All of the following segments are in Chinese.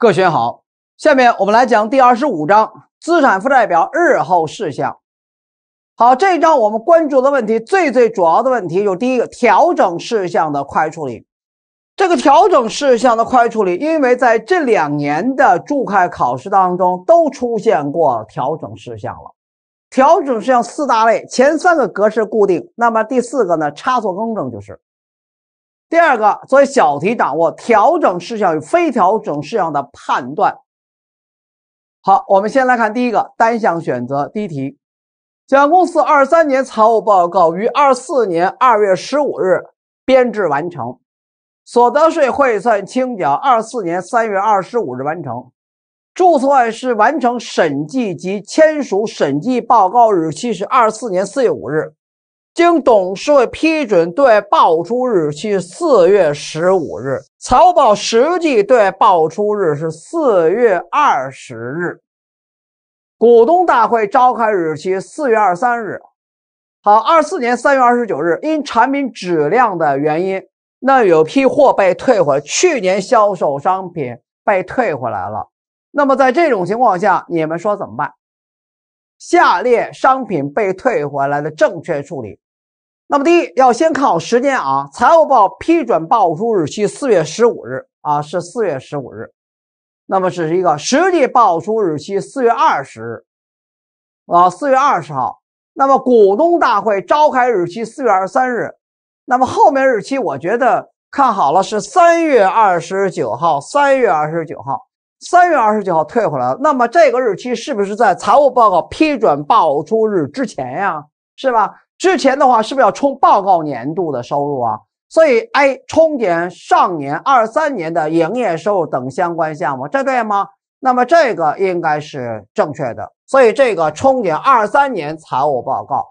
各选好，下面我们来讲第二十五章资产负债表日后事项。好，这一章我们关注的问题最最主要的问题就是第一个调整事项的快处理。这个调整事项的快处理，因为在这两年的注会考试当中都出现过调整事项了。调整事项四大类，前三个格式固定，那么第四个呢，差错更正就是。第二个作为小题掌握调整事项与非调整事项的判断。好，我们先来看第一个单项选择第一题。甲公司二三年财务报告于二四年二月十五日编制完成，所得税汇算清缴二四年三月二十五日完成，注册会计师完成审计及签署审计报告日期是二四年四月五日。经董事会批准，对外报出日期四月十五日，财务报实际对外报出日是四月二十日，股东大会召开日期四月二十三日。好，二四年三月二十九日，因产品质量的原因，那有批货被退回，去年销售商品被退回来了。那么在这种情况下，你们说怎么办？下列商品被退回来的正确处理。那么，第一要先看好时间啊。财务报批准报出日期四月十五日啊，是四月十五日。那么是一个实际报出日期四月二十日啊，四月二十号。那么股东大会召开日期四月二十三日。那么后面日期我觉得看好了是三月二十九号，三月二十九号，三月二十九号退回来了。那么这个日期是不是在财务报告批准报出日之前呀？是吧？之前的话是不是要冲报告年度的收入啊？所以 A 冲减上年二三年的营业收入等相关项目，这对吗？那么这个应该是正确的。所以这个冲减二三年财务报告，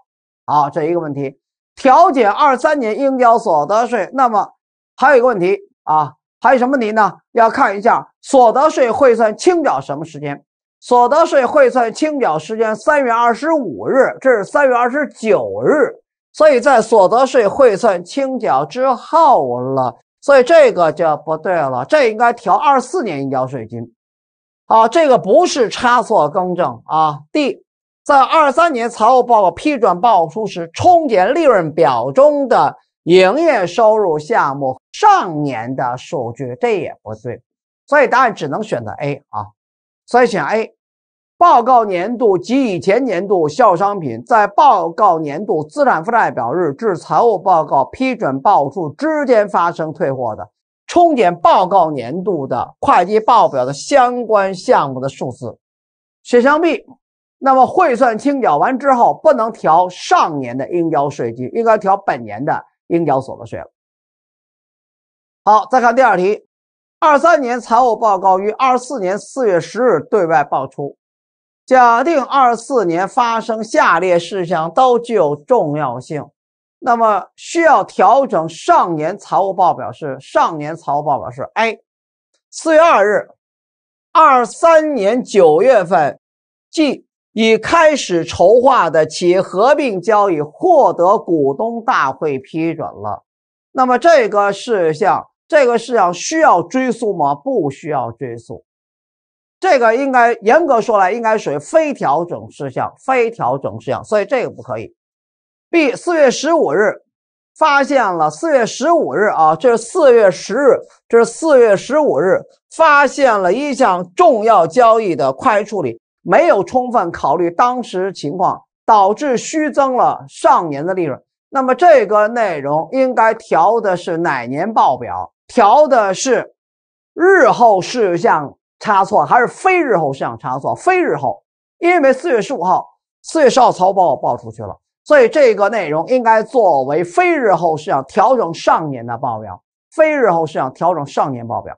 好，这一个问题。调减二三年应交所得税，那么还有一个问题啊，还有什么问题呢？要看一下所得税汇算清缴什么时间。所得税汇算清缴时间三月二十五日至三月二十九日，所以在所得税汇算清缴之后了，所以这个就不对了，这应该调二四年应缴税金。好，这个不是差错更正啊。D，在二三年财务报告批准报出时冲减利润表中的营业收入项目上年的数据，这也不对，所以答案只能选择 A 啊。所以选 A，报告年度及以前年度销商品在报告年度资产负债表日至财务报告批准报出之间发生退货的，冲减报告年度的会计报表的相关项目的数字。选项 B，那么汇算清缴完之后不能调上年的应交税金，应该调本年的应交所得税了。好，再看第二题。二三年财务报告于二四年四月十日对外报出。假定二四年发生下列事项，都具有重要性，那么需要调整上年财务报表是上年财务报表是 A。四月二日，二三年九月份，即已开始筹划的企业合并交易获得股东大会批准了。那么这个事项。这个事项需要追溯吗？不需要追溯。这个应该严格说来，应该属于非调整事项，非调整事项，所以这个不可以。B 四月十五日发现了四月十五日啊，这是四月十日，这是四月十五日发现了一项重要交易的会计处理没有充分考虑当时情况，导致虚增了上年的利润。那么这个内容应该调的是哪年报表？调的是日后事项差错还是非日后事项差错？非日后，因为四月十五号、四月十曹号报报出去了，所以这个内容应该作为非日后事项调整上年的报表。非日后事项调整上年报表，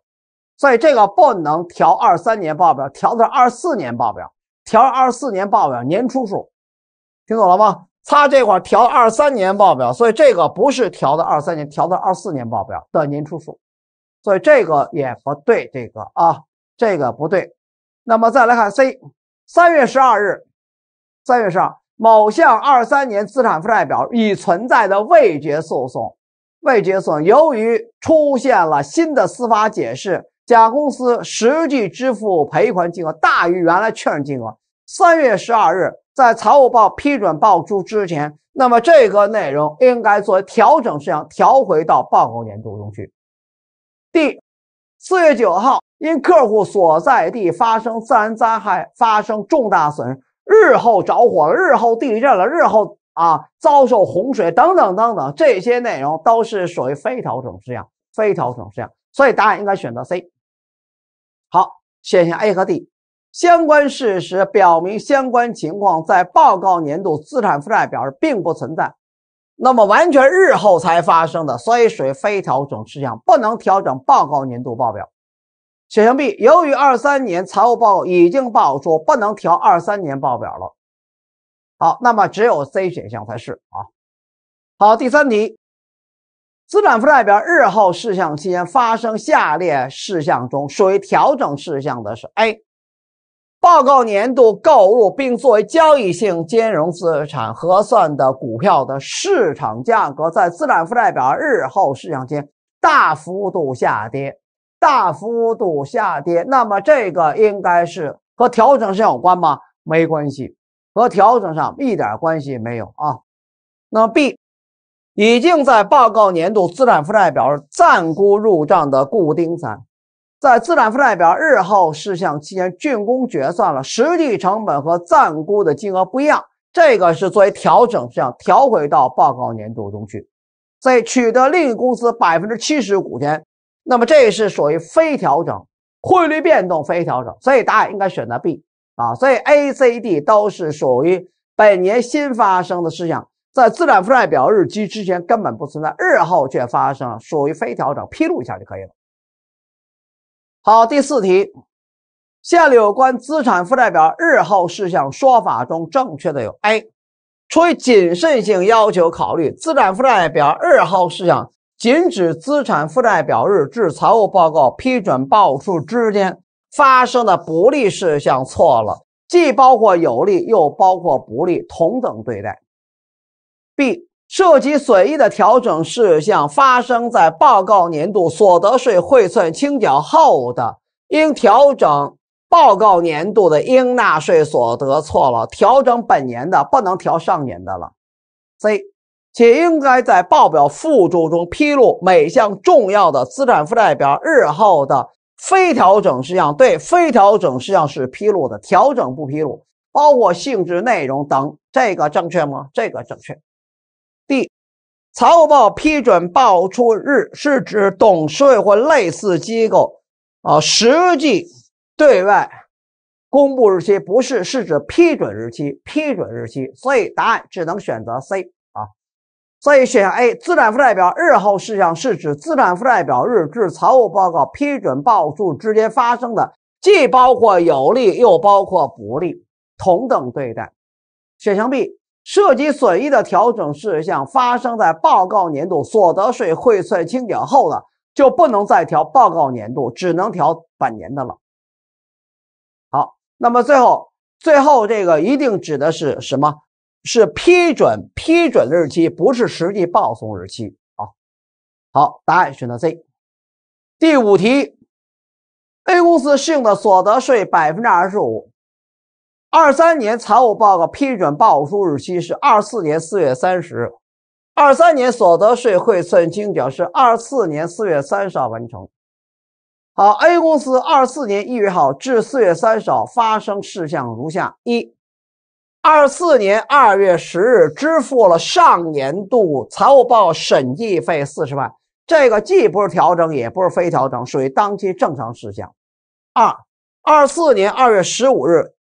所以这个不能调二三年报表，调的是二四年报表，调二四年报表年初数，听懂了吗？擦这块调二三年报表，所以这个不是调的二三年，调的二四年报表的年初数。所以这个也不对，这个啊，这个不对。那么再来看 C，三月十二日，三月十二，某项二三年资产负债表已存在的未决诉讼，未决诉讼由于出现了新的司法解释，甲公司实际支付赔款金额大于原来确认金额。三月十二日，在财务报批准报出之前，那么这个内容应该作为调整事项调回到报告年度中去。第四月九号，因客户所在地发生自然灾害，发生重大损失，日后着火了，日后地震了，日后啊遭受洪水等等等等，这些内容都是属于非调整事项，非调整事项，所以答案应该选择 C。好，选项 A 和 D，相关事实表明相关情况在报告年度资产负债表并不存在。那么完全日后才发生的，所以属于非调整事项，不能调整报告年度报表。选项 B，由于二三年财务报告已经报出，不能调二三年报表了。好，那么只有 C 选项才是啊。好，第三题，资产负债表日后事项期间发生下列事项中，属于调整事项的是 A。报告年度购入并作为交易性金融资产核算的股票的市场价格，在资产负债表日后市场间大幅度下跌，大幅度下跌。那么这个应该是和调整事项有关吗？没关系，和调整上一点关系也没有啊。那 B，已经在报告年度资产负债表暂估入账的固定资产。在资产负债表日后事项期间竣工决算了，实际成本和暂估的金额不一样，这个是作为调整事项调回到报告年度中去。在取得另一公司百分之七十股权，那么这是属于非调整，汇率变动非调整，所以答案应该选择 B 啊。所以 A、C、D 都是属于本年新发生的事项，在资产负债表日期之前根本不存在，日后却发生，属于非调整，披露一下就可以了。好，第四题，下列有关资产负债表日后事项说法中正确的有：A，出于谨慎性要求考虑，资产负债表日后事项仅指资产负债表日至财务报告批准报出之间发生的不利事项，错了，既包括有利，又包括不利，同等对待。B。涉及损益的调整事项发生在报告年度所得税汇算清缴后的，应调整报告年度的应纳税所得。错了，调整本年的，不能调上年的了。C 且应该在报表附注中披露每项重要的资产负债表日后的非调整事项。对非调整事项是披露的，调整不披露，包括性质、内容等。这个正确吗？这个正确。D，财务报批准报出日是指董事会或类似机构啊实际对外公布日期，不是是指批准日期，批准日期，所以答案只能选择 C 啊。所以选项 A，资产负债表日后事项是指资产负债表日至财务报告批准报出之间发生的，既包括有利又包括不利，同等对待。选项 B。涉及损益的调整事项发生在报告年度所得税汇算清缴后的，就不能再调报告年度，只能调本年的了。好，那么最后最后这个一定指的是什么？是批准批准日期，不是实际报送日期。啊。好，答案选择 C。第五题，A 公司适用的所得税百分之二十五。二三年财务报告批准报出日期是二四年四月三十日，二三年所得税汇算清缴是二四年四月三十号完成。好，A 公司二四年一月号至四月三十号发生事项如下：一，二四年二月十日支付了上年度财务报审计费四十万，这个既不是调整，也不是非调整，属于当期正常事项。二，二四年二月十五日。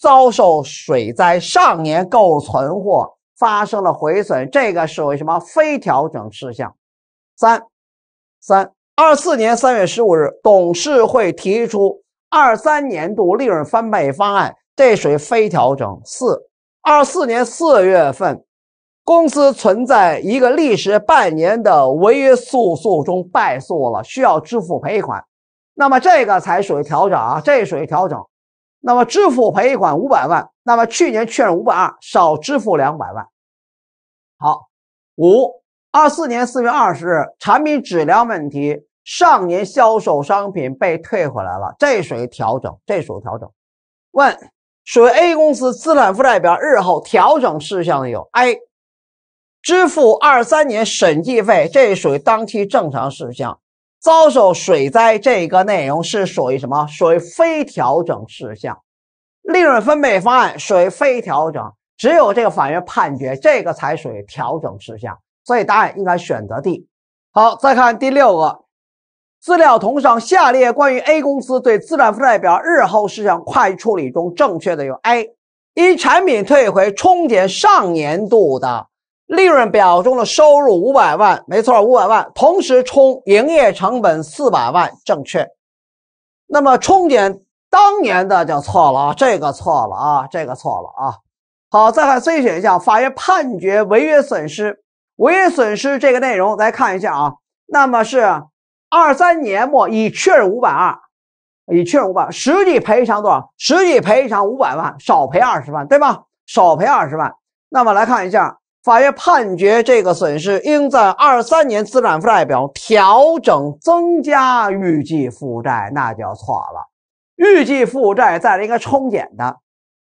遭受水灾，上年购存货发生了毁损，这个属于什么非调整事项？三三二四年三月十五日，董事会提出二三年度利润翻倍方案，这属于非调整。四二四年四月份，公司存在一个历时半年的违约诉讼中败诉了，需要支付赔款，那么这个才属于调整，啊，这属于调整。那么支付赔款五百万，那么去年确认五百二，少支付两百万。好，五二四年四月二十日，产品质量问题，上年销售商品被退回来了，这属于调整，这属于调整。问，属于 A 公司资产负债表日后调整事项有：A，支付二三年审计费，这属于当期正常事项。遭受水灾这个内容是属于什么？属于非调整事项。利润分配方案属于非调整，只有这个法院判决这个才属于调整事项。所以答案应该选择 D。好，再看第六个资料。同上，下列关于 A 公司对资产负债表日后事项会计处理中正确的有：A 一产品退回冲减上年度的。利润表中的收入五百万，没错，五百万。同时冲营业成本四百万，正确。那么冲减当年的就错了啊，这个错了啊，这个错了啊。好，再看 C 选项，法院判决违约损失，违约损失这个内容来看一下啊。那么是二三年末已确认五百二，已确认五百，实际赔偿多少？实际赔偿五百万，少赔二十万，对吧？少赔二十万。那么来看一下。法院判决这个损失应在二三年资产负债表调整增加预计负债，那就错了。预计负债再来一个冲减的，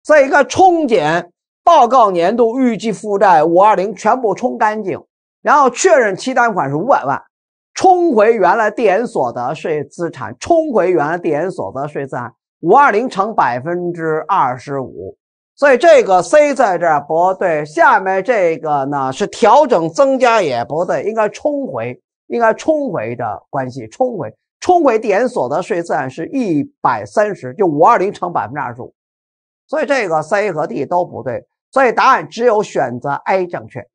再一个冲减报告年度预计负债五二零全部冲干净，然后确认期单款是五百万，冲回原来递延所得税资产，冲回原来递延所得税资产五二零乘百分之二十五。所以这个 C 在这不对，下面这个呢是调整增加也不对，应该冲回，应该冲回的关系，冲回冲回点所得税自然是一百三十，就五二零乘百分之二十五。所以这个 C 和 D 都不对，所以答案只有选择 A 正确。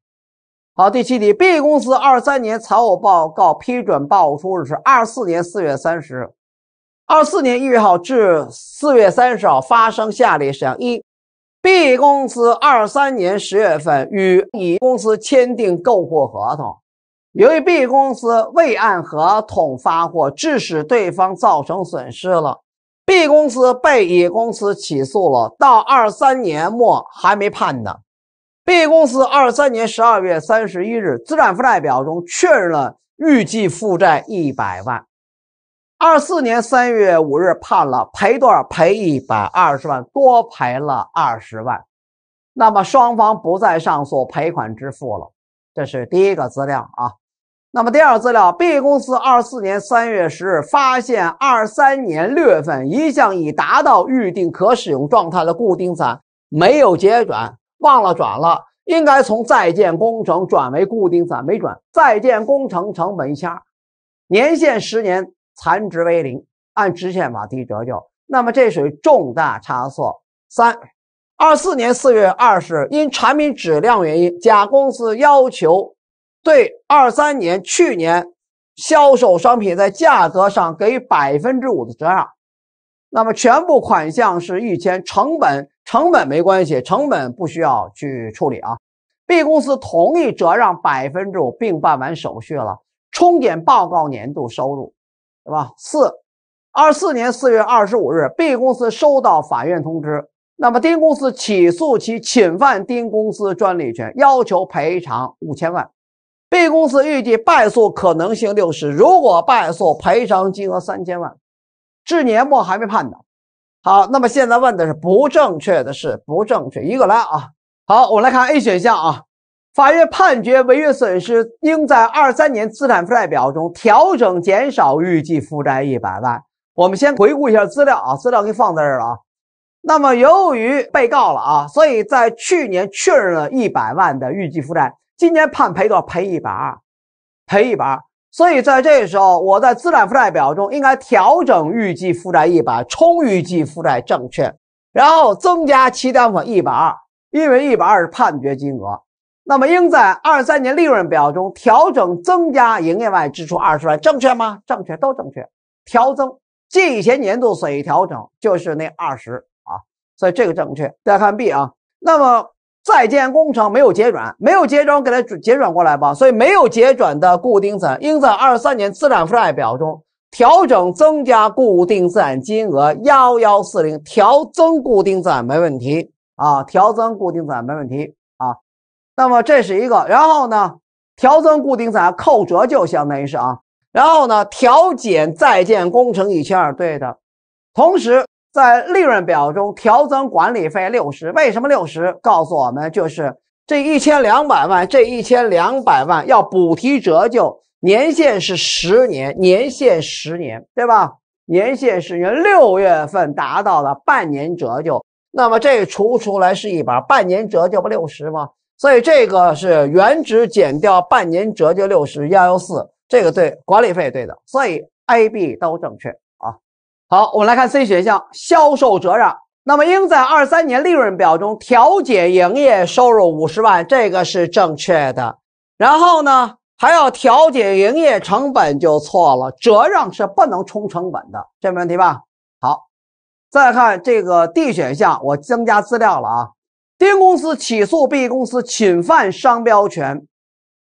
好，第七题，B 公司二三年财务报告批准报出日是二四年四月三十日，二四年一月号至四月三十号发生下列事项一。B 公司二三年十月份与乙公司签订购货合同，由于 B 公司未按合同发货，致使对方造成损失了，B 公司被乙公司起诉了，到二三年末还没判呢。B 公司二三年十二月三十一日资产负债表中确认了预计负债一百万。二四年三月五日判了赔多少？赔一百二十万多赔了二十万，那么双方不再上诉赔款支付了。这是第一个资料啊。那么第二个资料，B 公司二四年三月十日发现二三年六月份一项已达到预定可使用状态的固定资产没有结转，忘了转了，应该从在建工程转为固定资产没转，在建工程成本一千，年限十年。残值为零，按直线法提折旧。那么这属于重大差错。三，二四年四月二十日，因产品质量原因，甲公司要求对二三年去年销售商品在价格上给予百分之五的折让。那么全部款项是一千，成本成本没关系，成本不需要去处理啊。B 公司同意折让百分之五，并办完手续了，冲减报告年度收入。对吧？四二四年四月二十五日，B 公司收到法院通知。那么丁公司起诉其侵犯丁公司专利权，要求赔偿五千万。B 公司预计败诉可能性六十，如果败诉赔偿金额三千万。至年末还没判呢。好，那么现在问的是不正确的是不正确一个来啊。好，我们来看 A 选项啊。法院判决违约损失应在二三年资产负债表中调整减少预计负债一百万。我们先回顾一下资料啊，资料给放在这儿了啊。那么由于被告了啊，所以在去年确认了一百万的预计负债，今年判赔多少？赔一百二，赔一百二。所以在这时候，我在资产负债表中应该调整预计负债一百，冲预计负债正确，然后增加其他款一百二，因为一百二是判决金额。那么应在二三年利润表中调整增加营业外支出二十万，正确吗？正确，都正确。调增，借以前年度损益调整，就是那二十啊，所以这个正确。大家看 B 啊，那么在建工程没有结转，没有结转，我给它结转过来吧。所以没有结转的固定资产，应在二三年资产负债表中调整增加固定资产金额幺幺四零，调增固定资产没问题啊，调增固定资产没问题。那么这是一个，然后呢？调增固定资产扣折旧相当于是啊，然后呢？调减在建工程一千二，对的。同时在利润表中调增管理费六十，为什么六十？告诉我们就是这一千两百万，这一千两百万要补提折旧，年限是十年，年限十年，对吧？年限十年，六月份达到了半年折旧，那么这除出来是一把半年折旧不六十吗？所以这个是原值减掉半年折旧六十幺幺四，这个对管理费对的，所以 A、B 都正确啊。好，我们来看 C 选项，销售折让，那么应在二三年利润表中调节营业收入五十万，这个是正确的。然后呢，还要调节营业成本就错了，折让是不能冲成本的，这没问题吧？好，再看这个 D 选项，我增加资料了啊。丁公司起诉 B 公司侵犯商标权，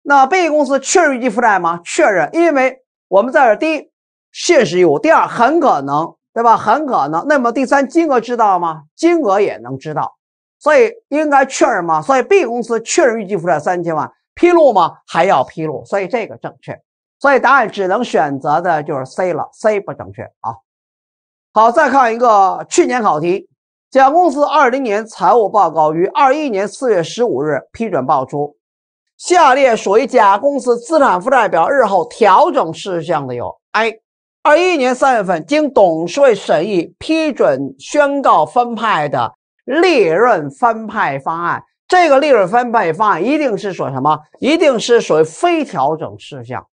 那 B 公司确认预计负债吗？确认，因为我们在这第一，现实义务；第二，很可能，对吧？很可能。那么第三，金额知道吗？金额也能知道，所以应该确认吗？所以 B 公司确认预计负债三千万，披露吗？还要披露，所以这个正确。所以答案只能选择的就是 C 了，C 不正确啊。好，再看一个去年考题。甲公司二零年财务报告于二一年四月十五日批准报出。下列属于甲公司资产负债表日后调整事项的有：A，二一年三月份经董事会审议批准宣告分派的利润分配方案，这个利润分配方案一定是属于什么？一定是属于非调整事项。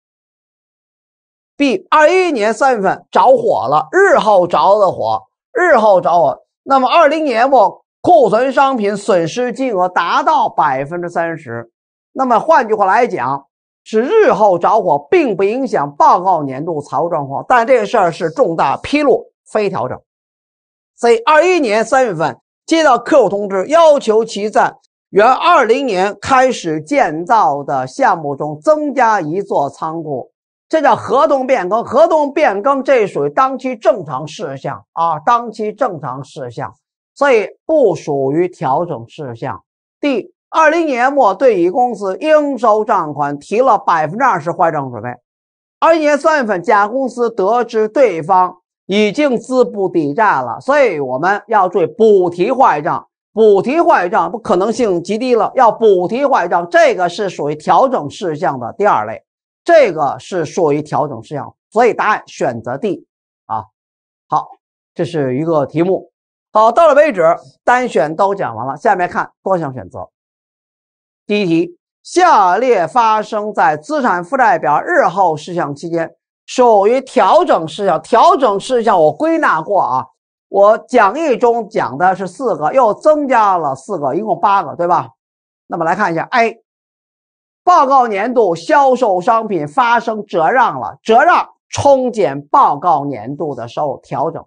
B，二一年三月份着火了，日后着的火，日后着火。那么，二零年末库存商品损失金额达到百分之三十，那么换句话来讲，是日后着火，并不影响报告年度财务状况，但这个事儿是重大披露，非调整。所以二一年三月份，接到客户通知，要求其在原二零年开始建造的项目中增加一座仓库。这叫合同变更，合同变更这属于当期正常事项啊，当期正常事项，所以不属于调整事项。第二零年末，对乙公司应收账款提了百分之二十坏账准备。二一年三月份，甲公司得知对方已经资不抵债了，所以我们要注意补提坏账，补提坏账不可能性极低了，要补提坏账，这个是属于调整事项的第二类。这个是属于调整事项，所以答案选择 D 啊。好，这是一个题目。好，到了为止，单选都讲完了。下面看多项选择。第一题，下列发生在资产负债表日后事项期间，属于调整事项。调整事项我归纳过啊，我讲义中讲的是四个，又增加了四个，一共八个，对吧？那么来看一下 A。报告年度销售商品发生折让了，折让冲减报告年度的收入调整。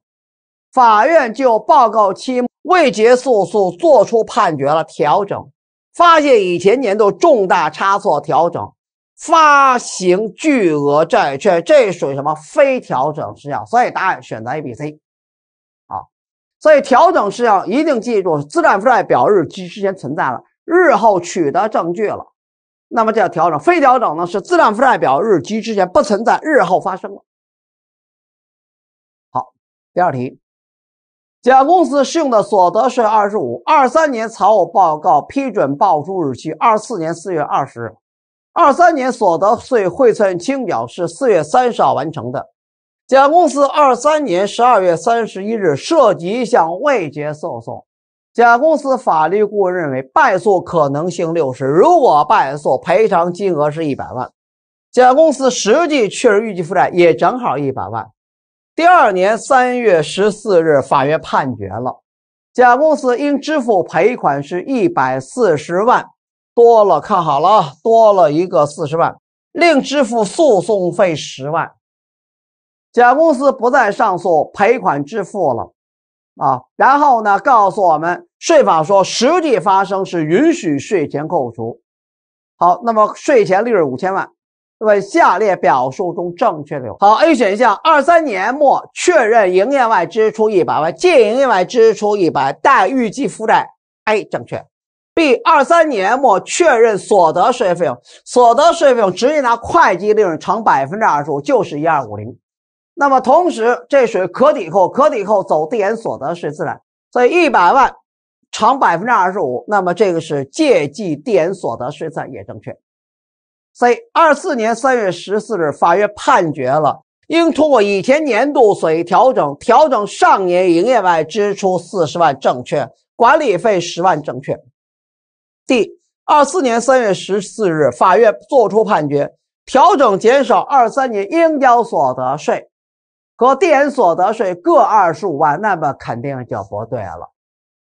法院就报告期未结诉讼作出判决了，调整发现以前年度重大差错调整，发行巨额债券这属于什么非调整事项？所以答案选择 A、B、C。好，所以调整事项一定记住，资产负债表日期之前存在了，日后取得证据了。那么就要调整，非调整呢是资产负债表日及之前不存在，日后发生了。好，第二题，甲公司适用的所得税二十五二三年财务报告批准报出日期二四年四月二十日，二三年所得税汇算清缴是四月三十号完成的，甲公司二三年十二月三十一日涉及一项未结诉讼。甲公司法律顾问认为败诉可能性六十，如果败诉，赔偿金额是一百万。甲公司实际确认预计负债也正好一百万。第二年三月十四日，法院判决了，甲公司应支付赔款是一百四十万，多了，看好了，啊，多了一个四十万，另支付诉讼费十万。甲公司不再上诉，赔款支付了啊，然后呢，告诉我们。税法说实际发生是允许税前扣除。好，那么税前利润五千万，那么下列表述中正确的有：好，A 选项二三年末确认营业外支出一百万，借营业外支出一百，贷预计负债。A 正确。B 二三年末确认所得税费用，所得税费用直接拿会计利润乘百分之二十五就是一二五零，那么同时这属于可抵扣，可抵扣走递延所得税自然，所以一百万。长百分之二十五，那么这个是借记递延所得税算也正确。C 二四年三月十四日，法院判决了，应通过以前年度损益调整调整上年营业外支出四十万正确，管理费十万正确。D 二四年三月十四日，法院作出判决，调整减少二三年应交所得税和递延所得税各二十五万，那么肯定就不对了。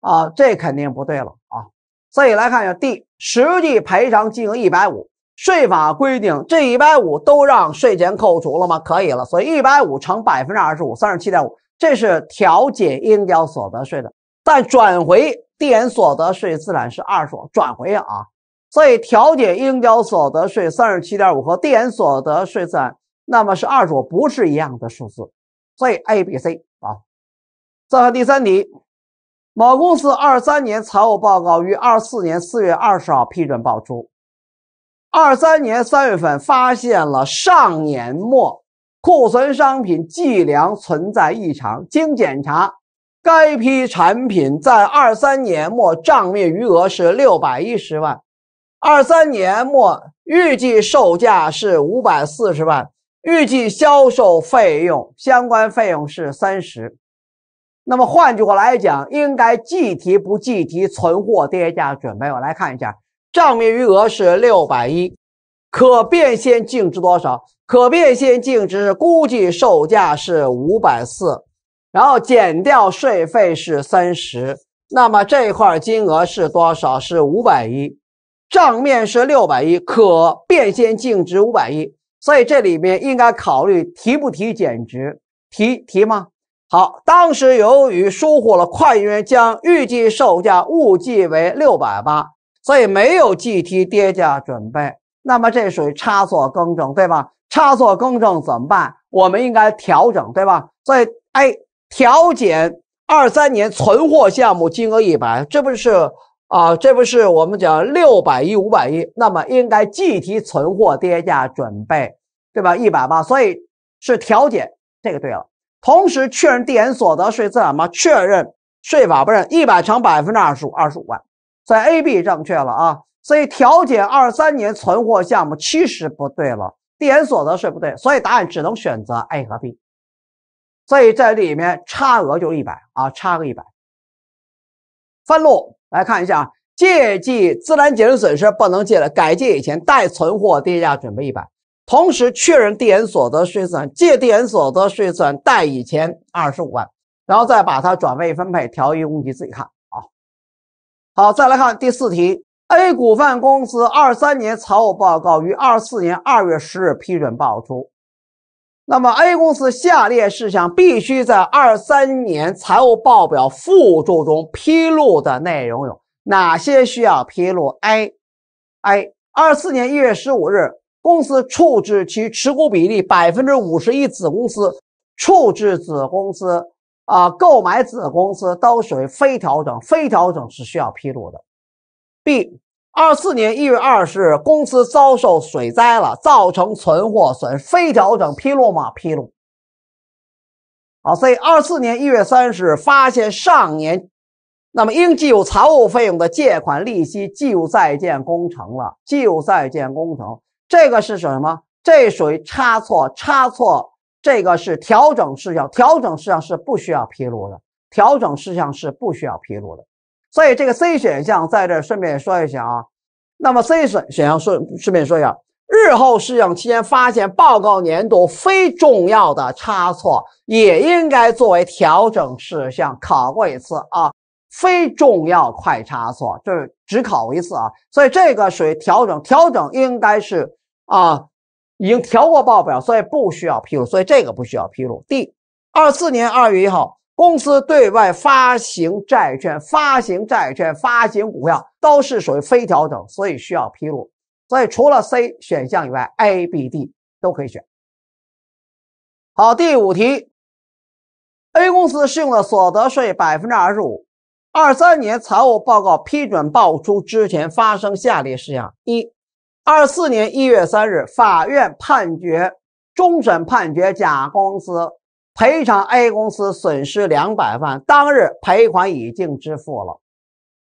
啊，这肯定不对了啊！所以来看一下 D，实际赔偿金额一百五，税法规定这一百五都让税前扣除了吗？可以了，所以一百五乘百分之二十五，三十七点五，这是调解应交所得税的，再转回递延所得税自然是二十五，转回啊，所以调解应交所得税三十七点五和递延所得税产那么是二十五，不是一样的数字，所以 A、B、C 啊，再看第三题。某公司二三年财务报告于二四年四月二十号批准报出。二三年三月份发现了上年末库存商品计量存在异常，经检查，该批产品在二三年末账面余额是六百一十万，二三年末预计售价是五百四十万，预计销售费用相关费用是三十。那么换句话来讲，应该计提不计提存货跌价准备？我来看一下，账面余额是六百一，可变现净值多少？可变现净值估计售价是五百四，然后减掉税费是三十，那么这块金额是多少？是五百一，账面是六百一，可变现净值五百一，所以这里面应该考虑提不提减值？提提吗？好，当时由于疏忽了，快运员将预计售价误计为六百八，所以没有计提跌价准备。那么这属于差错更正，对吧？差错更正怎么办？我们应该调整，对吧？所以，哎，调减二三年存货项目金额一百，这不是啊？这不是我们讲六百亿、五百亿，那么应该计提存货跌价准备，对吧？一百八，所以是调减，这个对了。同时确认递延所得税资产吗？确认税法不认，一百乘百分之二十五，二十五万。所以 A、B 正确了啊。所以调解二三年存货项目其实不对了，递延所得税不对，所以答案只能选择 A 和 B。所以这里面差额就一百啊，差个一百。分录来看一下啊，借记自然减值损失不能借了，改借以前待存货跌价准备一百。同时确认递延所得税算，借递延所得税算贷以前二十五万，然后再把它转位分配调盈公积，自己看啊。好，再来看第四题。A 股份公司二三年财务报告于二四年二月十日批准报出，那么 A 公司下列事项必须在二三年财务报表附注中披露的内容有哪些？需要披露？A A 二四年一月十五日。公司处置其持股比例百分之五十一子公司，处置子公司啊，购买子公司都属于非调整，非调整是需要披露的。B，二四年一月二十日，公司遭受水灾了，造成存货损，非调整披露吗？披露。好，C，二四年一月三十日发现上年，那么应计入财务费用的借款利息计入在建工程了，计入在建工程。这个是什么？这属于差错，差错。这个是调整事项，调整事项是不需要披露的，调整事项是不需要披露的。所以这个 C 选项在这顺便说一下啊。那么 C 选选项顺顺便说一下，日后事项期间发现报告年度非重要的差错，也应该作为调整事项。考过一次啊。非重要快差错，这只考一次啊，所以这个属于调整，调整应该是啊，已经调过报表，所以不需要披露，所以这个不需要披露。D，二四年二月一号，公司对外发行债券、发行债券、发行股票都是属于非调整，所以需要披露。所以除了 C 选项以外，A、B、D 都可以选。好，第五题，A 公司适用的所得税百分之二十五。二三年财务报告批准报出之前发生下列事项：一，二四年一月三日，法院判决终审判决甲公司赔偿 A 公司损失两百万，当日赔款已经支付了。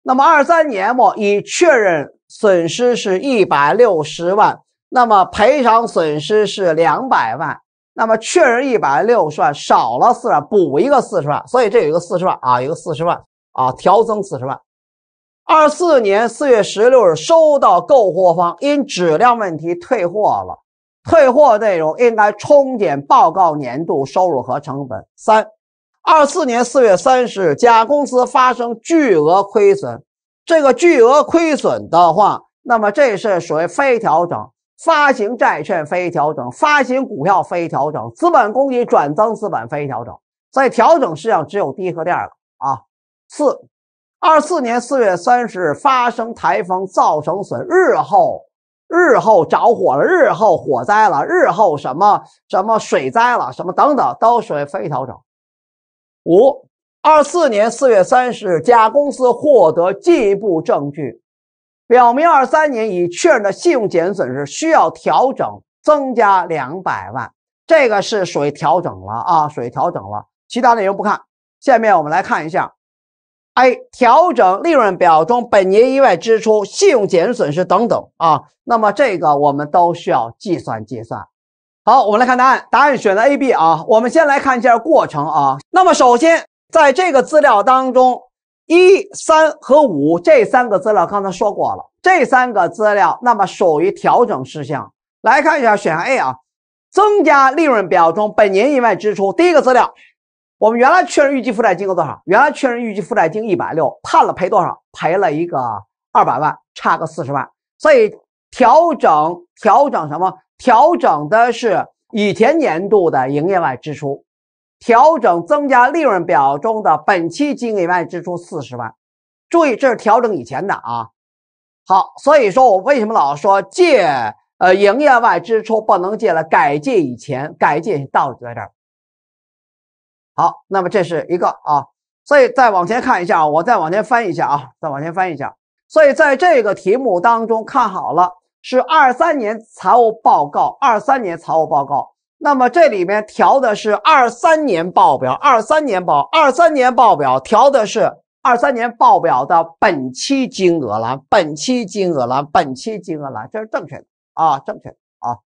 那么二三年末已确认损失是一百六十万，那么赔偿损失是两百万，那么确认一百六十万少了四十万，补一个四十万，所以这有一个四十万啊，一个四十万。啊，调增四十万。二四年四月十六日收到购货方因质量问题退货了，退货内容应该冲减报告年度收入和成本。三，二四年四月三十日，甲公司发生巨额亏损，这个巨额亏损的话，那么这是属于非调整。发行债券非调整，发行股票非调整，资本公积转增资本非调整，在调整际上只有第一和第二个啊。四二四年四月三十日发生台风，造成损日后日后着火了，日后火灾了，日后什么什么水灾了，什么等等都属于非调整。五二四年四月三十日，甲公司获得进一步证据，表明二三年已确认的信用减值损失需要调整增加两百万，这个是属于调整了啊，属于调整了。其他内容不看，下面我们来看一下。A 调整利润表中本年意外支出、信用减值损失等等啊，那么这个我们都需要计算计算。好，我们来看答案，答案选择 AB 啊。我们先来看一下过程啊。那么首先在这个资料当中，一、三和五这三个资料刚才说过了，这三个资料那么属于调整事项。来看一下，选 A 啊，增加利润表中本年意外支出，第一个资料。我们原来确认预计负债金额多少？原来确认预计负债金一百六，判了赔多少？赔了一个二百万，差个四十万。所以调整调整什么？调整的是以前年度的营业外支出，调整增加利润表中的本期经营外支出四十万。注意，这是调整以前的啊。好，所以说我为什么老说借呃营业外支出不能借了，改借以前，改借到这儿。好，那么这是一个啊，所以再往前看一下，我再往前翻一下啊，再往前翻一下。所以在这个题目当中看好了，是二三年财务报告，二三年财务报告。那么这里面调的是二三年报表，二三年报二三年报表调的是二三年报表的本期金额栏，本期金额栏，本期金额栏，这是正确的啊，正确的啊，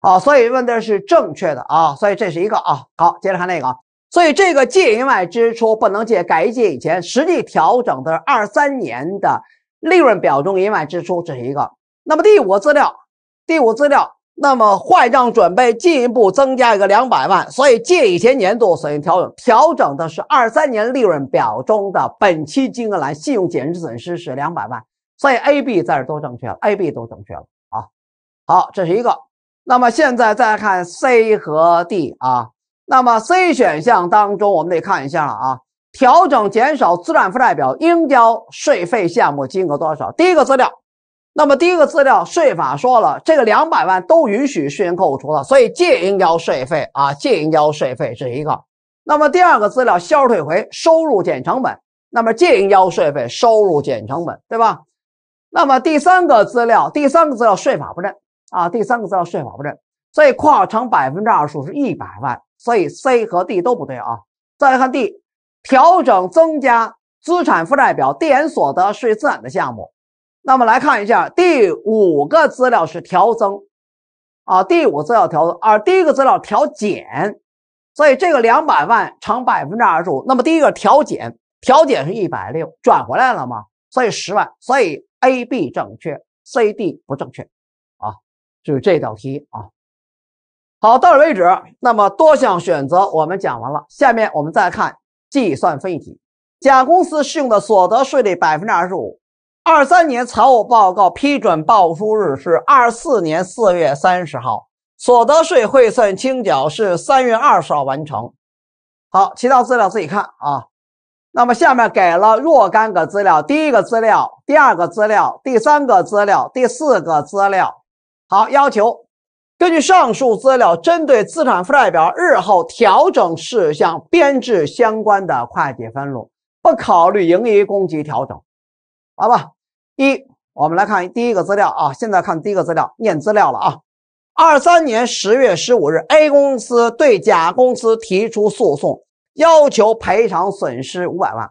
好，所以问的是正确的啊，所以这是一个啊，好，接着看那个所以这个借银外支出不能借，改借以前，实际调整的是二三年的利润表中银外支出，这是一个。那么第五个资料，第五资料，那么坏账准备进一步增加一个两百万，所以借以前年度损益调整，调整的是二三年利润表中的本期金额栏信用减值损失是两百万，所以 A、B 在这都正确，A、B 都正确了啊。好，这是一个。那么现在再看 C 和 D 啊。那么 C 选项当中，我们得看一下了啊。调整减少资产负债表应交税费项目金额多少？第一个资料，那么第一个资料税法说了，这个两百万都允许税前扣除的，所以借应交税费啊，借应交税费是一个。那么第二个资料销售退回收入减成本，那么借应交税费收入减成本，对吧？那么第三个资料，第三个资料税法不认啊，第三个资料税法不认，所以括号乘百分之二十五是一百万。所以 C 和 D 都不对啊！再来看 D，调整增加资产负债表递延所得税资产的项目。那么来看一下第五个资料是调增啊，第五个资料调增，而第一个资料调减。所以这个两百万乘百分之二十五，那么第一个调减，调减是一百六，转回来了吗？所以十万。所以 AB 正确，CD 不正确啊！就是这道题啊。好，到此为止。那么多项选择我们讲完了，下面我们再看计算分析题。甲公司适用的所得税率百分之二十五，二三年财务报告批准报出日是二四年四月三十号，所得税汇算清缴是三月二十号完成。好，其他资料自己看啊。那么下面给了若干个资料，第一个资料，第二个资料，第三个资料，第四个资料。好，要求。根据上述资料，针对资产负债表日后调整事项编制相关的会计分录，不考虑盈余公积调整。好吧，一，我们来看第一个资料啊。现在看第一个资料，念资料了啊。二三年十月十五日，A 公司对甲公司提出诉讼，要求赔偿损失五百万。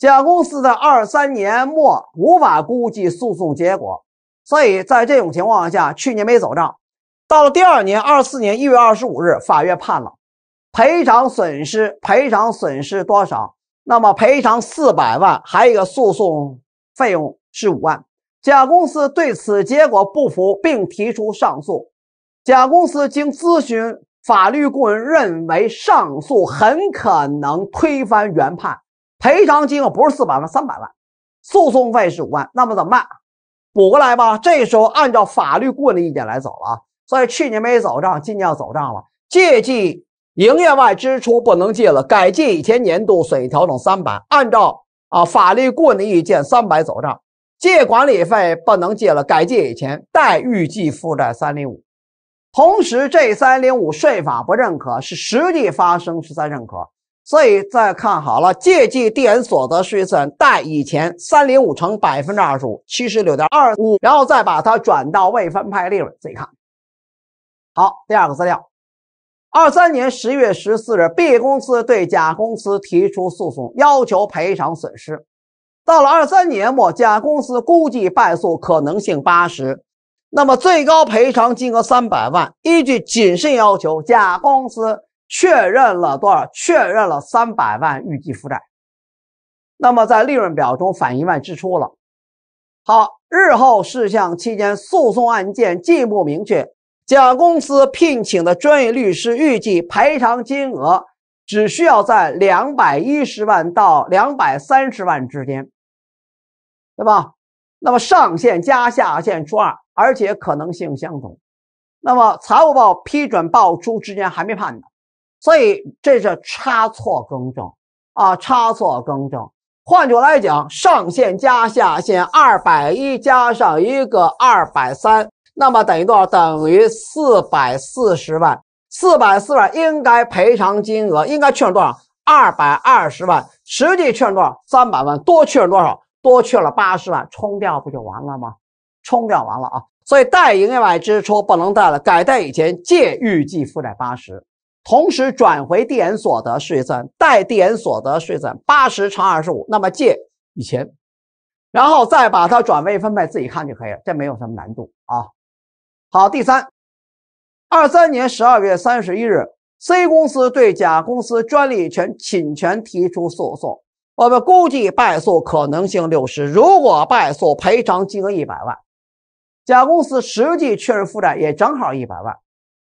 甲公司在二三年末无法估计诉讼结果，所以在这种情况下，去年没走账。到了第二年二四年一月二十五日，法院判了，赔偿损失，赔偿损失多少？那么赔偿四百万，还有一个诉讼费用是五万。甲公司对此结果不服，并提出上诉。甲公司经咨询法律顾问，认为上诉很可能推翻原判，赔偿金额不是四百万，三百万，诉讼费是五万。那么怎么办？补过来吧。这时候按照法律顾问的意见来走了啊。所以去年没走账，今年要走账了。借记营业外支出不能借了，改借以前年度损益调整三百。按照啊法律固定意见三百走账。借管理费不能借了，改借以前待预计负债三零五。同时这三零五税法不认可，是实际发生才认可。所以再看好了，借记递延所得税算贷以前三零五乘百分之二十五，七十六点二五，然后再把它转到未分配利润。自己看。好，第二个资料，二三年十月十四日，B 公司对甲公司提出诉讼，要求赔偿损失。到了二三年末，甲公司估计败诉可能性八十，那么最高赔偿金额三百万。依据谨慎要求，甲公司确认了多少？确认了三百万预计负债。那么在利润表中反映外支出了。好，日后事项期间诉讼案件进一步明确。甲公司聘请的专业律师预计赔偿金额只需要在两百一十万到两百三十万之间，对吧？那么上限加下限除二，而且可能性相同。那么财务报批准报出之间还没判呢，所以这是差错更正啊！差错更正，换句话来讲，上限加下限，二百一加上一个二百三。那么等于多少？等于四百四十万，四百四十万应该赔偿金额应该确认多少？二百二十万，实际确认多少？三百万，多确认多少？多确认了八十万，冲掉不就完了吗？冲掉完了啊！所以代营业外支出不能贷了，改贷以前借预计负债八十，同时转回递延所得税算，贷递延所得税算八十乘二十五，那么借以前，然后再把它转为分配，自己看就可以了，这没有什么难度啊。好，第三，二三年十二月三十一日，C 公司对甲公司专利权侵权提出诉讼，我们估计败诉可能性六十，如果败诉赔偿金额一百万，甲公司实际确认负债也正好一百万。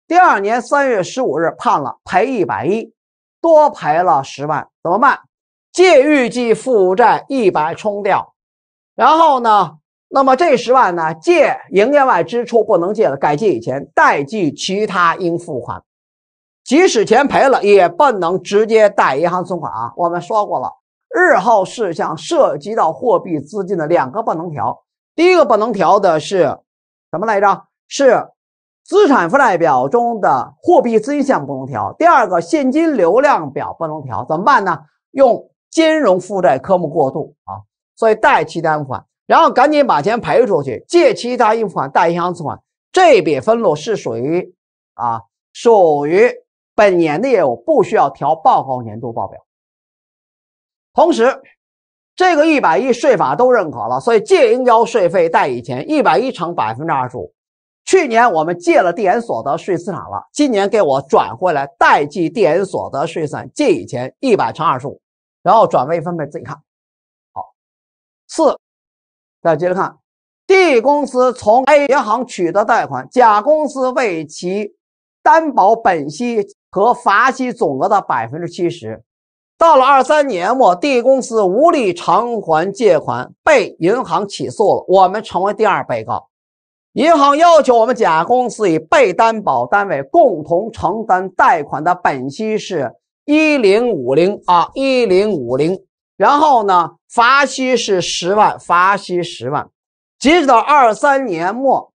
第二年三月十五日判了赔一百一，多赔了十万，怎么办？借预计负债一百冲掉，然后呢？那么这十万呢？借营业外支出不能借了，改借以前代记其他应付款。即使钱赔了，也不能直接贷银行存款啊。我们说过了，日后事项涉及到货币资金的两个不能调。第一个不能调的是什么来着？是资产负债表中的货币资金项不能调。第二个现金流量表不能调，怎么办呢？用金融负债科目过渡啊。所以贷其他款。然后赶紧把钱赔出去，借其他应付款、贷银行存款，这笔分录是属于啊，属于本年的业务，不需要调报告年度报表。同时，这个一百亿税法都认可了，所以借应交税费贷以前一百亿乘百分之二十五。去年我们借了递延所得税资产了，今年给我转回来，代记递延所得税算借以前一百乘二十五，然后转位分配自己看好四。再接着看，D 公司从 A 银行取得贷款，甲公司为其担保本息和罚息总额的百分之七十。到了二三年末，D 公司无力偿还借款，被银行起诉了。我们成为第二被告，银行要求我们甲公司与被担保单位共同承担贷款的本息是一零五零啊一零五零。然后呢？罚息是十万，罚息十万，截止到二三年末，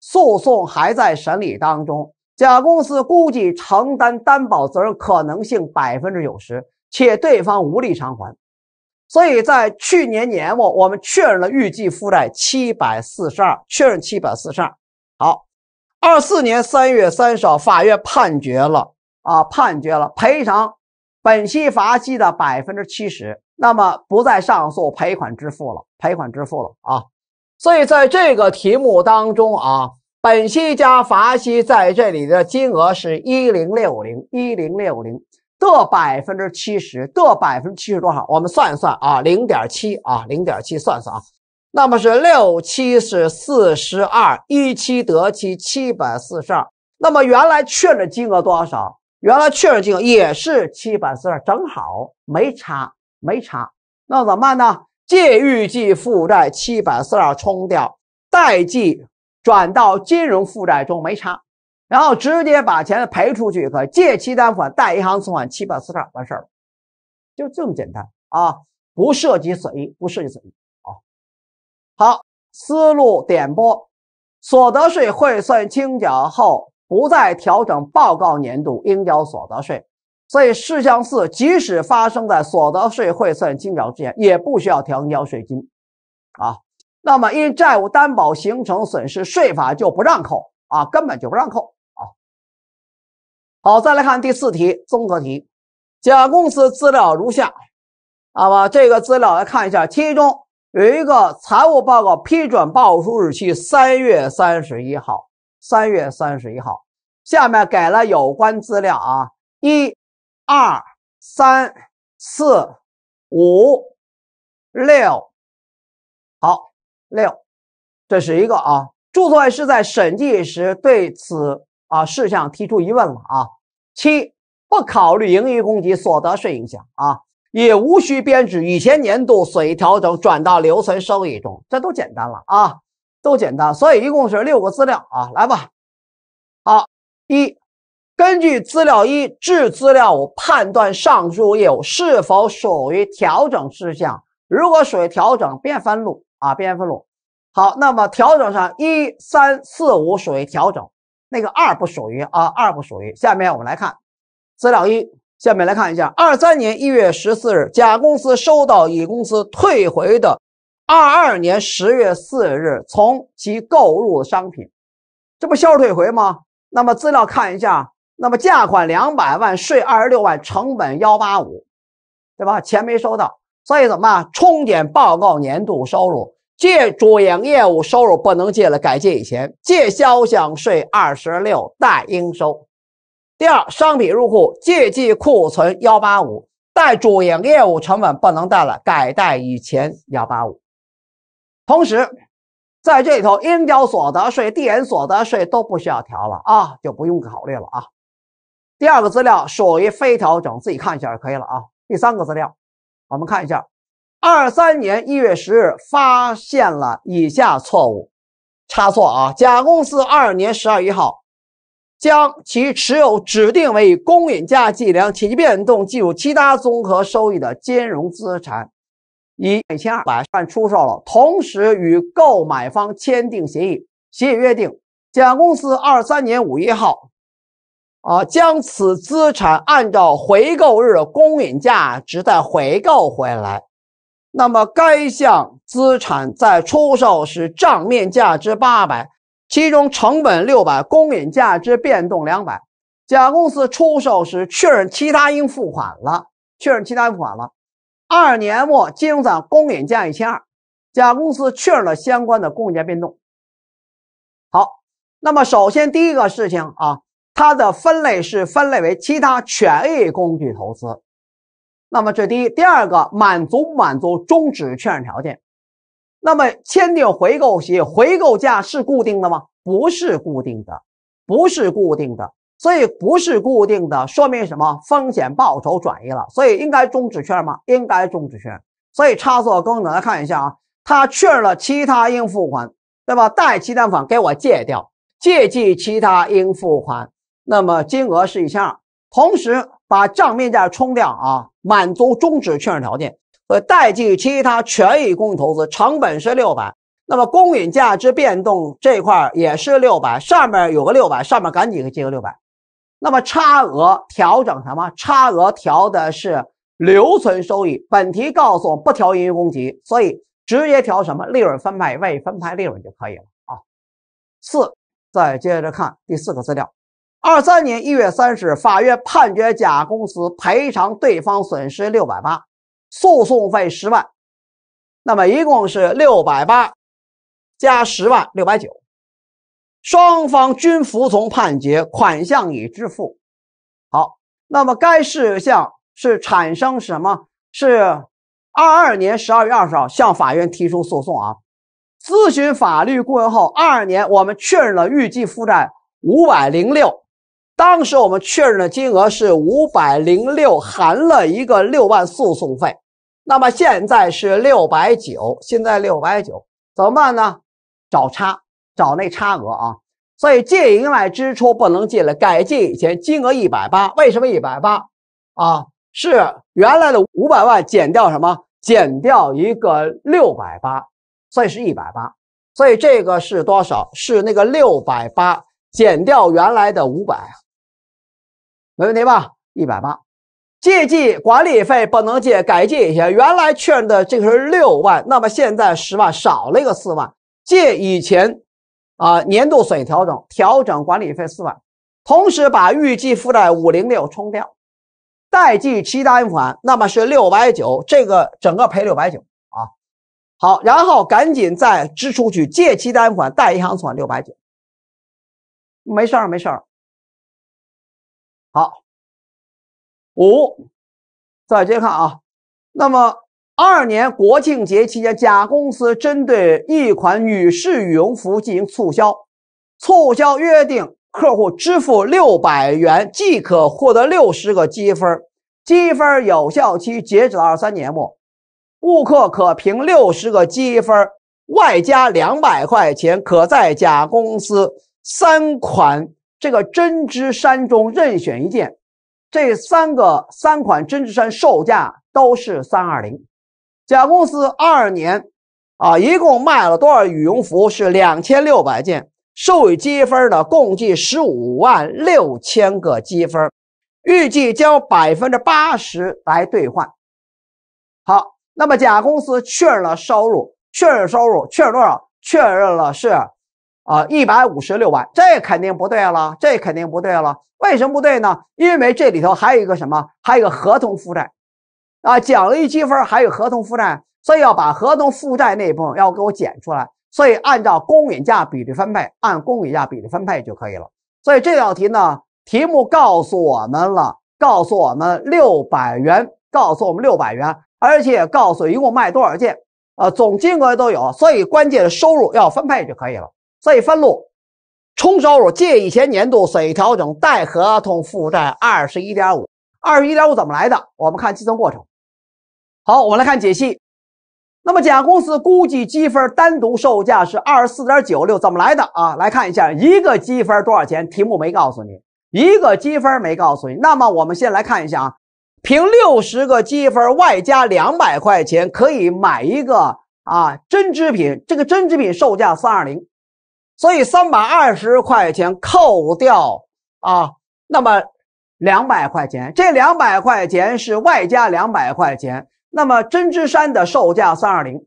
诉讼还在审理当中。甲公司估计承担担保责任可能性百分之九十，且对方无力偿还，所以在去年年末，我们确认了预计负债七百四十二，确认七百四十二。好，二四年三月三十号，法院判决了啊，判决了赔偿本息罚息的百分之七十。那么不再上诉赔款支付了，赔款支付了啊！所以在这个题目当中啊，本息加罚息在这里的金额是一零六零一零六零的百分之七十，的百分之七十多少？我们算一算啊，零点七啊，零点七算算啊，那么是六七是四十二，一七得七，七百四十二。那么原来确认金额多少？原来确认金额也是七百四十二，正好没差。没差，那怎么办呢？借预计负债七百四十二冲掉，贷记转到金融负债中没差，然后直接把钱赔出去，可借期单款，贷银行存款七百四十二，完事儿了，就这么简单啊！不涉及损益，不涉及损益啊。好，思路点拨，所得税汇算清缴后不再调整报告年度应缴所得税。所以事项四，即使发生在所得税汇算清缴之前，也不需要调缴税金，啊。那么因债务担保形成损失，税法就不让扣啊，根本就不让扣啊。好，再来看第四题综合题，甲公司资料如下，那么这个资料来看一下，其中有一个财务报告批准报出日期三月三十一号，三月三十一号，下面给了有关资料啊，一。二三四五六，好六，这是一个啊。注册是在审计时对此啊事项提出疑问了啊。七，不考虑盈余公积所得税影响啊，也无需编制以前年度损益调整转到留存收益中，这都简单了啊，都简单。所以一共是六个资料啊，来吧。好一。根据资料一至资料五判断上述业务是否属于调整事项，如果属于调整，边分录啊边分录。好，那么调整上一三四五属于调整，那个二不属于啊二不属于。下面我们来看资料一，下面来看一下，二三年一月十四日，甲公司收到乙公司退回的二二年十月四日从其购入的商品，这不销售退回吗？那么资料看一下。那么价款两百万，税二十六万，成本幺八五，对吧？钱没收到，所以怎么办？冲减报告年度收入，借主营业务收入不能借了，改借以前借销项税二十六，贷应收。第二，商品入库借记库存幺八五，贷主营业务成本不能贷了，改贷以前幺八五。同时，在这里头，应交所得税、递延所得税都不需要调了啊，就不用考虑了啊。第二个资料属于非调整，自己看一下就可以了啊。第三个资料，我们看一下，二三年一月十日发现了以下错误、差错啊。甲公司二年十二一号，将其持有指定为公允价计量、体积变动计入其他综合收益的金融资产，以每千二百万出售了，同时与购买方签订协议，协议约定，甲公司二三年五月一号。啊，将此资产按照回购日公允价值再回购回来，那么该项资产在出售时账面价值八百，其中成本六百，公允价值变动两百。甲公司出售时确认其他应付款了，确认其他应付款了。二年末，金融资产公允价一千二，甲公司确认了相关的公允价变动。好，那么首先第一个事情啊。它的分类是分类为其他权益工具投资，那么这第一，第二个满足满足终止确认条件，那么签订回购协议，回购价是固定的吗？不是固定的，不是固定的，所以不是固定的，说明什么？风险报酬转移了，所以应该终止确认吗？应该终止确认，所以差错功能来看一下啊，他确认了其他应付款，对吧？待其他款给我借掉，借记其他应付款。那么金额是一千二，同时把账面价冲掉啊，满足终止确认条件。以代计其他权益公允投资成本是六百，那么公允价值变动这块也是六百，上面有个六百，上面赶紧借个六百。那么差额调整什么？差额调的是留存收益。本题告诉我不调盈余公积，所以直接调什么？利润分配未分配利润就可以了啊。四，再接着看第四个资料。二三年一月三十，法院判决甲公司赔偿对方损失六百八，诉讼费十万，那么一共是六百八加十万六百九，双方均服从判决，款项已支付。好，那么该事项是产生什么？是二二年十二月二十号向法院提出诉讼啊。咨询法律顾问后，二二年我们确认了预计负债五百零六。当时我们确认的金额是五百零六，含了一个六万诉讼费。那么现在是六百九，现在六百九怎么办呢？找差，找那差额啊。所以借银外支出不能借了，改借以前金额一百八。为什么一百八啊？是原来的五百万减掉什么？减掉一个六百八，所以是一百八。所以这个是多少？是那个六百八减掉原来的五百。没问题吧？一百八，借记管理费不能借，改借一下。原来确认的这个是六万，那么现在十万少了一个四万，借以前啊年度损益调整，调整管理费四万，同时把预计负债五零六冲掉，贷记其他应付款，那么是六百九，这个整个赔六百九啊。好，然后赶紧再支出去借其他应付款，贷银行存款六百九，没事儿没事儿。好，五，再接着看啊。那么，二年国庆节期间，甲公司针对一款女士羽绒服进行促销，促销约定客户支付六百元即可获得六十个积分，积分有效期截止到二三年末，顾客可凭六十个积分外加两百块钱，可在甲公司三款。这个针织衫中任选一件，这三个三款针织衫售价都是三二零。甲公司二年啊，一共卖了多少羽绒服？是两千六百件，授予积分的共计十五万六千个积分，预计交百分之八十来兑换。好，那么甲公司确认了收入，确认收入，确认多少？确认了是。啊，一百五十六万，这肯定不对了，这肯定不对了。为什么不对呢？因为这里头还有一个什么？还有一个合同负债啊，奖励积分还有合同负债，所以要把合同负债那一部分要给我减出来。所以按照公允价比例分配，按公允价比例分配就可以了。所以这道题呢，题目告诉我们了，告诉我们六百元，告诉我们六百元，而且告诉一共卖多少件，呃，总金额都有，所以关键收入要分配就可以了。所分录：冲收入，借以前年度益调整，贷合同负债二十一点五。二十一点五怎么来的？我们看计算过程。好，我们来看解析。那么甲公司估计积分单独售价是二十四点九六，怎么来的啊？来看一下一个积分多少钱？题目没告诉你，一个积分没告诉你。那么我们先来看一下啊，凭六十个积分外加两百块钱可以买一个啊针织品，这个针织品售价三二零。所以三百二十块钱扣掉啊，那么两百块钱，这两百块钱是外加两百块钱。那么针织衫的售价三二零，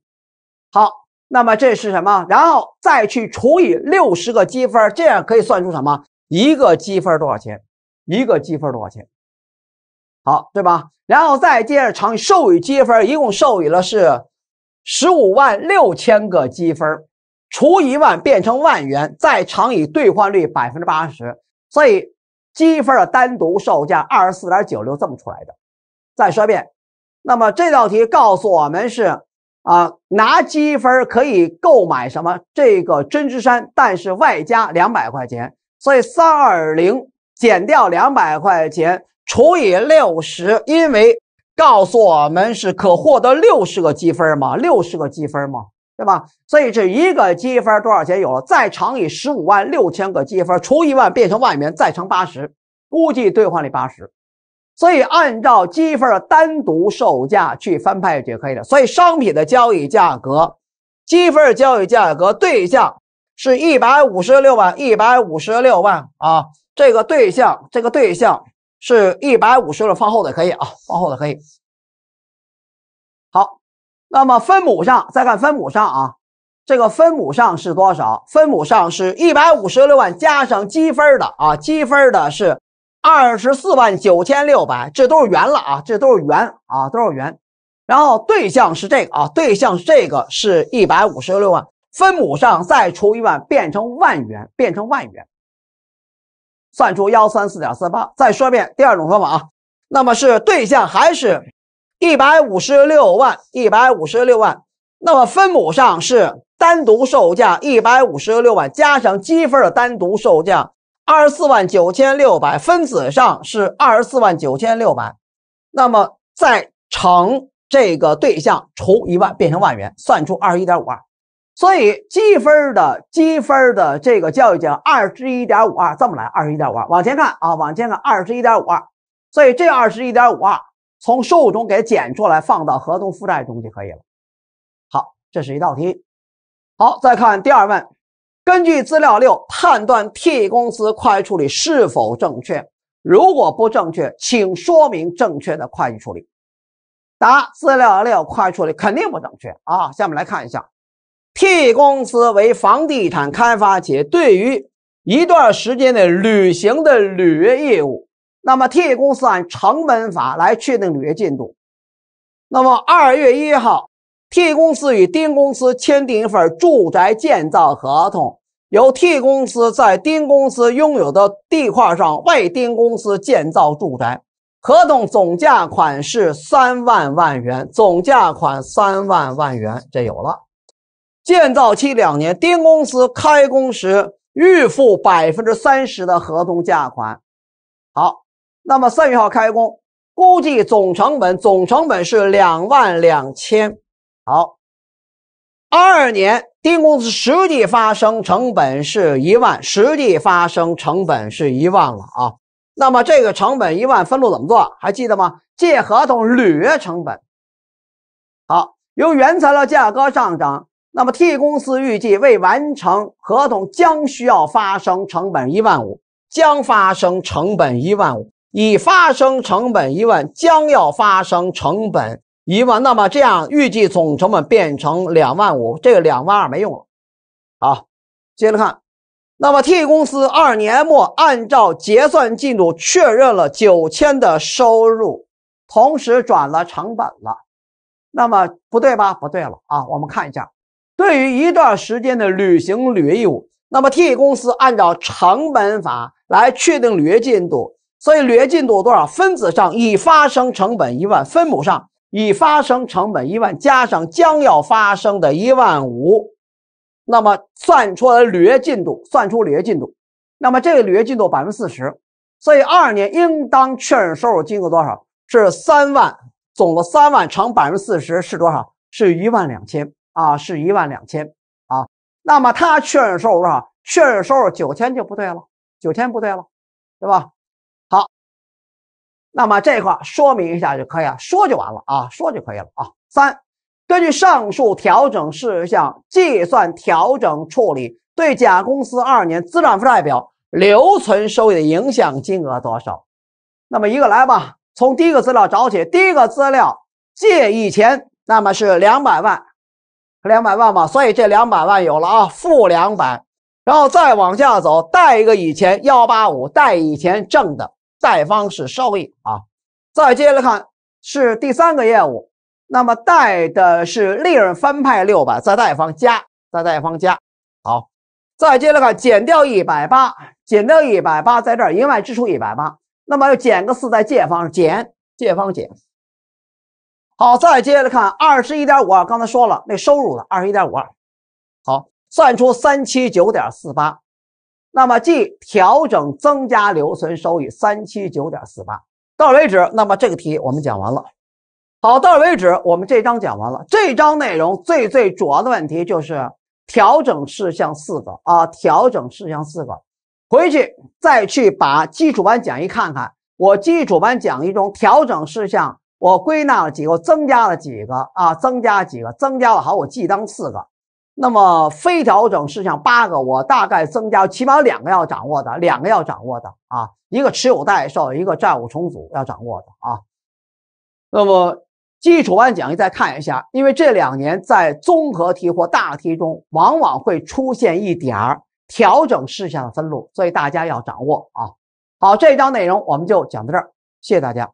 好，那么这是什么？然后再去除以六十个积分，这样可以算出什么？一个积分多少钱？一个积分多少钱？好，对吧？然后再接着乘以授予积分，一共授予了是十五万六千个积分。除一万变成万元，再乘以兑换率百分之八十，所以积分的单独售价二十四点九六这么出来的。再说一遍，那么这道题告诉我们是啊，拿积分可以购买什么？这个针织衫，但是外加两百块钱。所以三二零减掉两百块钱，除以六十，因为告诉我们是可获得六十个积分吗？六十个积分吗？对吧？所以这一个积分多少钱有了，再乘以十五万六千个积分，除一万变成万元，再乘八十，估计兑换率八十。所以按照积分的单独售价去翻派也可以的。所以商品的交易价格，积分交易价格对象是一百五十六万，一百五十六万啊。这个对象，这个对象是一百五十六，放后的可以啊，放后的可以。那么分母上再看分母上啊，这个分母上是多少？分母上是一百五十六万加上积分的啊，积分的是二十四万九千六百，这都是圆了啊，这都是圆啊，都是圆。然后对象是这个啊，对象是这个是一百五十六万，分母上再除一万变成万元，变成万元，算出幺三四点四八。再说一遍第二种方法啊，那么是对象还是？一百五十六万，一百五十六万。那么分母上是单独售价一百五十六万，加上积分的单独售价二十四万九千六百。分子上是二十四万九千六百，那么再乘这个对象除一万，变成万元，算出二十一点五二。所以积分的积分的这个教育奖二十一点五二这么来，二十一点五二。往前看啊，往前看二十一点五二。所以这二十一点五二。从收入中给减出来，放到合同负债中就可以了。好，这是一道题。好，再看第二问，根据资料六判断 T 公司会计处理是否正确？如果不正确，请说明正确的会计处理。答：资料六会计处理肯定不正确啊。下面来看一下，T 公司为房地产开发企业，对于一段时间内履行的履约义务。那么 T 公司按成本法来确定履约进度。那么二月一号，T 公司与丁公司签订一份住宅建造合同，由 T 公司在丁公司拥有的地块上为丁公司建造住宅。合同总价款是三万万元，总价款三万万元，这有了。建造期两年。丁公司开工时预付百分之三十的合同价款。那么三月号开工，估计总成本总成本是两万两千。好，二年丁公司实际发生成本是一万，实际发生成本是一万了啊。那么这个成本一万分录怎么做？还记得吗？借合同履约成本。好，由原材料价格上涨，那么 T 公司预计未完成合同将需要发生成本一万五，将发生成本一万五。已发生成本一万，将要发生成本一万，那么这样预计总成本变成两万五，这个两万二没用了。好，接着看，那么 T 公司二年末按照结算进度确认了九千的收入，同时转了成本了，那么不对吧？不对了啊！我们看一下，对于一段时间的履行履约义务，那么 T 公司按照成本法来确定履约进度。所以履约进度多少？分子上已发生成本一万，分母上已发生成本一万加上将要发生的一万五，那么算出来履约进度，算出履约进度。那么这个履约进度百分之四十，所以二年应当确认收入金额多少？是三万，总的三万乘百分之四十是多少？是一万两千啊，是一万两千啊。那么他确认收入多少？确认收入九千就不对了，九千不对了，对吧？那么这块说明一下就可以了，说就完了啊，说就可以了啊。三，根据上述调整事项计算调整处理对甲公司二年资产负债表留存收益的影响金额多少？那么一个来吧，从第一个资料找起。第一个资料借以前，那么是两百万，两百万嘛，所以这两百万有了啊，负两百，然后再往下走，贷一个以前幺八五，贷以前挣的。贷方是收益啊，再接着看是第三个业务，那么贷的是利润分派六百，在贷方加，在贷方加，好，再接着看减掉一百八，减掉一百八，在这儿营业支出一百八，那么又减个四在借方，减借方减，好，再接着看二十一点五二，刚才说了那收入的二十一点五二，好，算出三七九点四八。那么，即调整增加留存收益三七九点四八，到这为止。那么这个题我们讲完了。好，到这为止，我们这章讲完了。这章内容最最主要的问题就是调整事项四个啊，调整事项四个。回去再去把基础班讲义看看，我基础班讲义中调整事项我归纳了几个，增加了几个啊，增加几个，增加了好，我记当四个。那么非调整事项八个，我大概增加起码两个要掌握的，两个要掌握的啊，一个持有待售，一个债务重组要掌握的啊。那么基础完讲义再看一下，因为这两年在综合题或大题中往往会出现一点儿调整事项的分录，所以大家要掌握啊。好，这章内容我们就讲到这儿，谢谢大家。